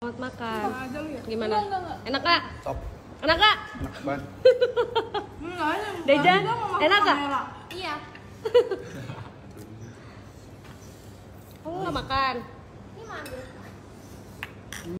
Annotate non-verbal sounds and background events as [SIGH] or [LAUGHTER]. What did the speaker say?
Selamat makan. Gimana? Enak kak? Top. Enak kak? Enak banget. Dejan, enak kak? Iya. [LAUGHS] Kamu nggak makan?